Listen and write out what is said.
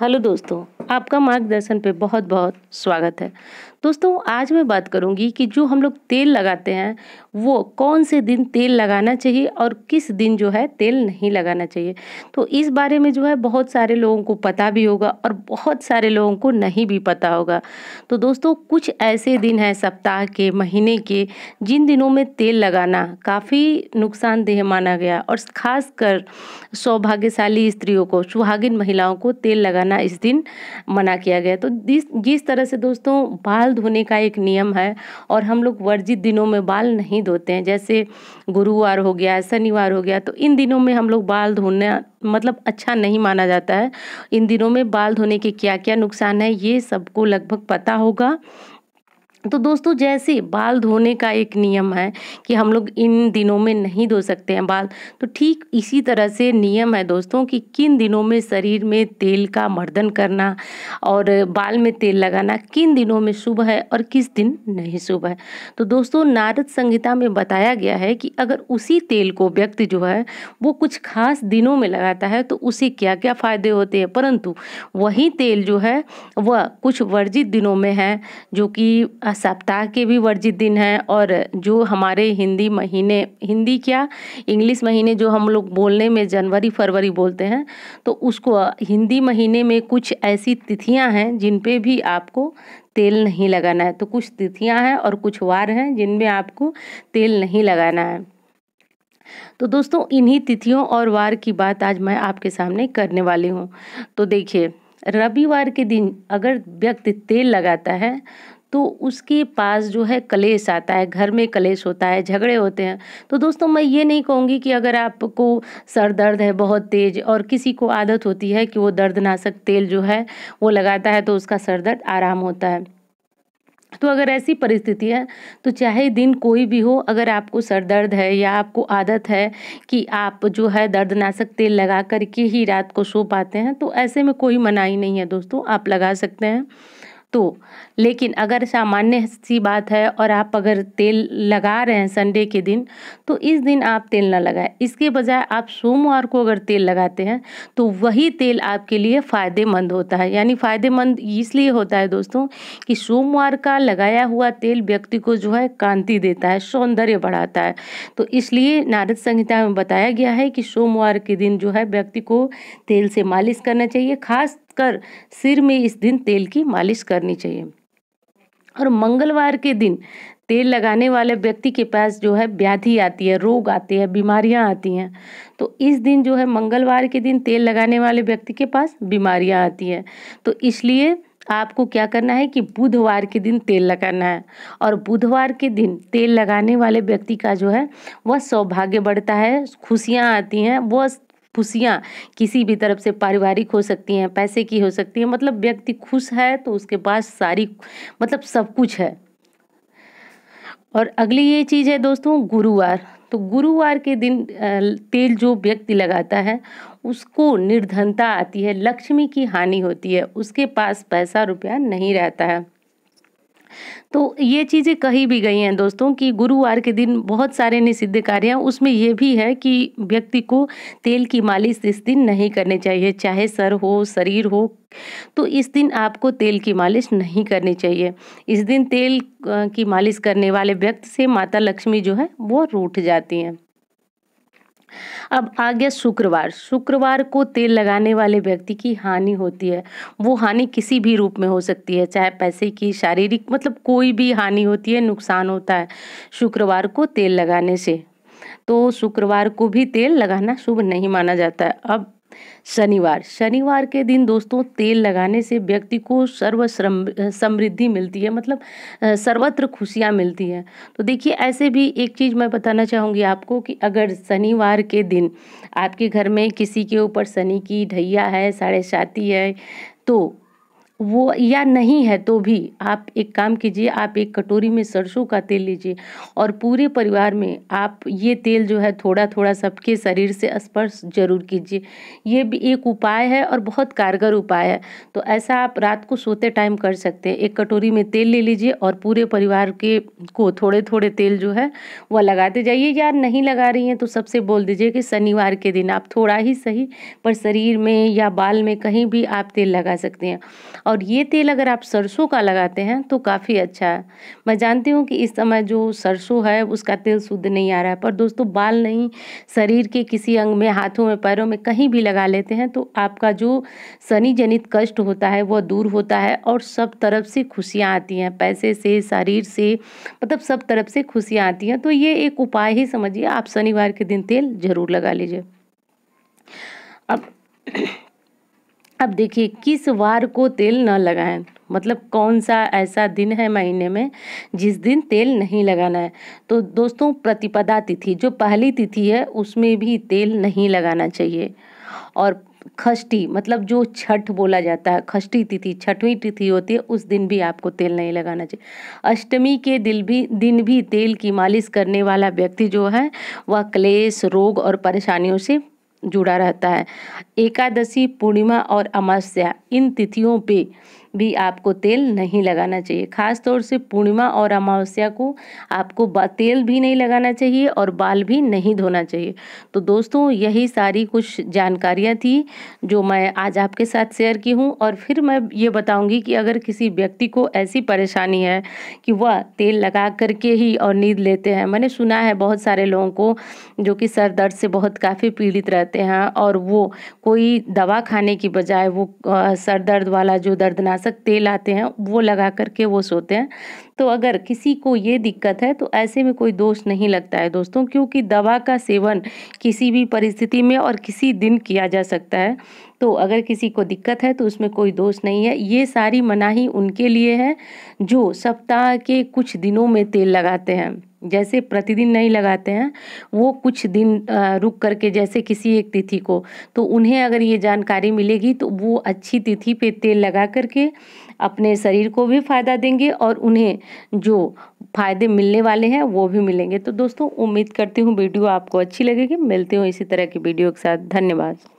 hello दोस्तों आपका मार्गदर्शन पे बहुत बहुत स्वागत है दोस्तों आज मैं बात करूंगी कि जो हम लोग तेल लगाते हैं वो कौन से दिन तेल लगाना चाहिए और किस दिन जो है तेल नहीं लगाना चाहिए तो इस बारे में जो है बहुत सारे लोगों को पता भी होगा और बहुत सारे लोगों को नहीं भी पता होगा तो दोस्तों कुछ ऐसे दिन हैं सप्ताह के महीने के जिन दिनों में तेल लगाना काफ़ी नुकसानदेह माना गया और ख़ास सौभाग्यशाली स्त्रियों को सुहागिन महिलाओं को तेल लगाना जाना इस दिन मना किया गया तो जिस तरह से दोस्तों बाल धोने का एक नियम है और हम लोग वर्जित दिनों में बाल नहीं धोते हैं जैसे गुरुवार हो गया शनिवार हो गया तो इन दिनों में हम लोग बाल धोने मतलब अच्छा नहीं माना जाता है इन दिनों में बाल धोने के क्या क्या नुकसान है ये सबको लगभग पता होगा तो दोस्तों जैसे बाल धोने का एक नियम है कि हम लोग इन दिनों में नहीं धो सकते हैं बाल तो ठीक इसी तरह से नियम है दोस्तों कि किन दिनों में शरीर में तेल का मर्दन करना और बाल में तेल लगाना किन दिनों में शुभ है और किस दिन नहीं शुभ है तो दोस्तों नारद संहिता में बताया गया है कि अगर उसी तेल को व्यक्ति जो है वो कुछ खास दिनों में लगाता है तो उसे क्या क्या फ़ायदे होते हैं परंतु वही तेल जो है वह कुछ वर्जित दिनों में है जो कि सप्ताह के भी वर्जित दिन हैं और जो हमारे हिंदी महीने हिंदी क्या इंग्लिश महीने जो हम लोग बोलने में जनवरी फरवरी बोलते हैं तो उसको हिंदी महीने में कुछ ऐसी तिथियां हैं जिन पे भी आपको तेल नहीं लगाना है तो कुछ तिथियां हैं और कुछ वार हैं जिनमें आपको तेल नहीं लगाना है तो दोस्तों इन्हीं तिथियों और वार की बात आज मैं आपके सामने करने वाली हूँ तो देखिए रविवार के दिन अगर व्यक्ति तेल लगाता है तो उसके पास जो है कलेश आता है घर में कलेश होता है झगड़े होते हैं तो दोस्तों मैं ये नहीं कहूँगी कि अगर आपको सर दर्द है बहुत तेज़ और किसी को आदत होती है कि वो दर्दनाशक तेल जो है वो लगाता है तो उसका सर दर्द आराम होता है तो अगर ऐसी परिस्थिति है तो चाहे दिन कोई भी हो अगर आपको सर दर्द है या आपको आदत है कि आप जो है दर्दनाशक तेल लगा करके ही रात को सो पाते हैं तो ऐसे में कोई मनाही नहीं है दोस्तों आप लगा सकते हैं तो लेकिन अगर सामान्य सी बात है और आप अगर तेल लगा रहे हैं संडे के दिन तो इस दिन आप तेल ना लगाएं इसके बजाय आप सोमवार को अगर तेल लगाते हैं तो वही तेल आपके लिए फ़ायदेमंद होता है यानी फ़ायदेमंद इसलिए होता है दोस्तों कि सोमवार का लगाया हुआ तेल व्यक्ति को जो है कांति देता है सौंदर्य बढ़ाता है तो इसलिए नारद संहिता में बताया गया है कि सोमवार के दिन जो है व्यक्ति को तेल से मालिश करना चाहिए खास कर सिर में इस दिन तेल की मालिश करनी चाहिए और मंगलवार के दिन तेल लगाने वाले व्यक्ति के पास जो है व्याधि आती है रोग आते हैं बीमारियां आती हैं तो इस दिन जो है मंगलवार के दिन तेल लगाने वाले व्यक्ति के पास बीमारियां आती हैं तो इसलिए आपको क्या करना है कि बुधवार के दिन तेल लगाना है और बुधवार के दिन तेल लगाने वाले व्यक्ति का जो है वह सौभाग्य बढ़ता है खुशियाँ आती हैं वह खुशियाँ किसी भी तरफ से पारिवारिक हो सकती हैं पैसे की हो सकती हैं मतलब व्यक्ति खुश है तो उसके पास सारी मतलब सब कुछ है और अगली ये चीज़ है दोस्तों गुरुवार तो गुरुवार के दिन तेल जो व्यक्ति लगाता है उसको निर्धनता आती है लक्ष्मी की हानि होती है उसके पास पैसा रुपया नहीं रहता है तो ये चीज़ें कही भी गई हैं दोस्तों कि गुरुवार के दिन बहुत सारे निषिद्ध कार्य हैं उसमें यह भी है कि व्यक्ति को तेल की मालिश इस दिन नहीं करनी चाहिए चाहे सर हो शरीर हो तो इस दिन आपको तेल की मालिश नहीं करनी चाहिए इस दिन तेल की मालिश करने वाले व्यक्ति से माता लक्ष्मी जो है वो रूठ जाती हैं अब आ गया शुक्रवार शुक्रवार को तेल लगाने वाले व्यक्ति की हानि होती है वो हानि किसी भी रूप में हो सकती है चाहे पैसे की शारीरिक मतलब कोई भी हानि होती है नुकसान होता है शुक्रवार को तेल लगाने से तो शुक्रवार को भी तेल लगाना शुभ नहीं माना जाता है अब शनिवार शनिवार के दिन दोस्तों तेल लगाने से व्यक्ति को सर्व समृद्धि मिलती है मतलब सर्वत्र खुशियाँ मिलती हैं तो देखिए ऐसे भी एक चीज़ मैं बताना चाहूँगी आपको कि अगर शनिवार के दिन आपके घर में किसी के ऊपर शनि की ढैया है साढ़े साथी है तो वो या नहीं है तो भी आप एक काम कीजिए आप एक कटोरी में सरसों का तेल लीजिए और पूरे परिवार में आप ये तेल जो है थोड़ा थोड़ा सबके शरीर से स्पर्श जरूर कीजिए ये भी एक उपाय है और बहुत कारगर उपाय है तो ऐसा आप रात को सोते टाइम कर सकते हैं एक कटोरी में तेल ले लीजिए और पूरे परिवार के को थोड़े थोड़े तेल जो है वह लगाते जाइए या नहीं लगा रही हैं तो सबसे बोल दीजिए कि शनिवार के दिन आप थोड़ा ही सही पर शरीर में या बाल में कहीं भी आप तेल लगा सकते हैं और ये तेल अगर आप सरसों का लगाते हैं तो काफ़ी अच्छा है मैं जानती हूँ कि इस समय जो सरसों है उसका तेल शुद्ध नहीं आ रहा है पर दोस्तों बाल नहीं शरीर के किसी अंग में हाथों में पैरों में कहीं भी लगा लेते हैं तो आपका जो शनि जनित कष्ट होता है वह दूर होता है और सब तरफ से खुशियाँ आती हैं पैसे से शरीर से मतलब सब तरफ से खुशियाँ आती हैं तो ये एक उपाय ही समझिए आप शनिवार के दिन तेल ज़रूर लगा लीजिए अब आप देखिए किस वार को तेल न लगाएं मतलब कौन सा ऐसा दिन है महीने में जिस दिन तेल नहीं लगाना है तो दोस्तों प्रतिपदा तिथि जो पहली तिथि है उसमें भी तेल नहीं लगाना चाहिए और खष्टी मतलब जो छठ बोला जाता है खष्टी तिथि छठवीं तिथि होती है उस दिन भी आपको तेल नहीं लगाना चाहिए अष्टमी के दिल भी दिन भी तेल की मालिश करने वाला व्यक्ति जो है वह क्लेश रोग और परेशानियों से जुड़ा रहता है एकादशी पूर्णिमा और अमावस्या इन तिथियों पे भी आपको तेल नहीं लगाना चाहिए खास तौर से पूर्णिमा और अमावस्या को आपको तेल भी नहीं लगाना चाहिए और बाल भी नहीं धोना चाहिए तो दोस्तों यही सारी कुछ जानकारियाँ थी जो मैं आज आपके साथ शेयर की हूँ और फिर मैं ये बताऊँगी कि अगर किसी व्यक्ति को ऐसी परेशानी है कि वह तेल लगा करके ही और नींद लेते हैं मैंने सुना है बहुत सारे लोगों को जो कि सर दर्द से बहुत काफ़ी पीड़ित रहते हैं और वो कोई दवा खाने की बजाय वो सर दर्द वाला जो दर्दनाश नाशक तेल आते हैं वो लगा करके वो सोते हैं तो अगर किसी को ये दिक्कत है तो ऐसे में कोई दोष नहीं लगता है दोस्तों क्योंकि दवा का सेवन किसी भी परिस्थिति में और किसी दिन किया जा सकता है तो अगर किसी को दिक्कत है तो उसमें कोई दोष नहीं है ये सारी मनाही उनके लिए है जो सप्ताह के कुछ दिनों में तेल लगाते हैं जैसे प्रतिदिन नहीं लगाते हैं वो कुछ दिन रुक करके जैसे किसी एक तिथि को तो उन्हें अगर ये जानकारी मिलेगी तो वो अच्छी तिथि पे तेल लगा करके अपने शरीर को भी फ़ायदा देंगे और उन्हें जो फ़ायदे मिलने वाले हैं वो भी मिलेंगे तो दोस्तों उम्मीद करती हूँ वीडियो आपको अच्छी लगेगी मिलती हूँ इसी तरह की वीडियो के साथ धन्यवाद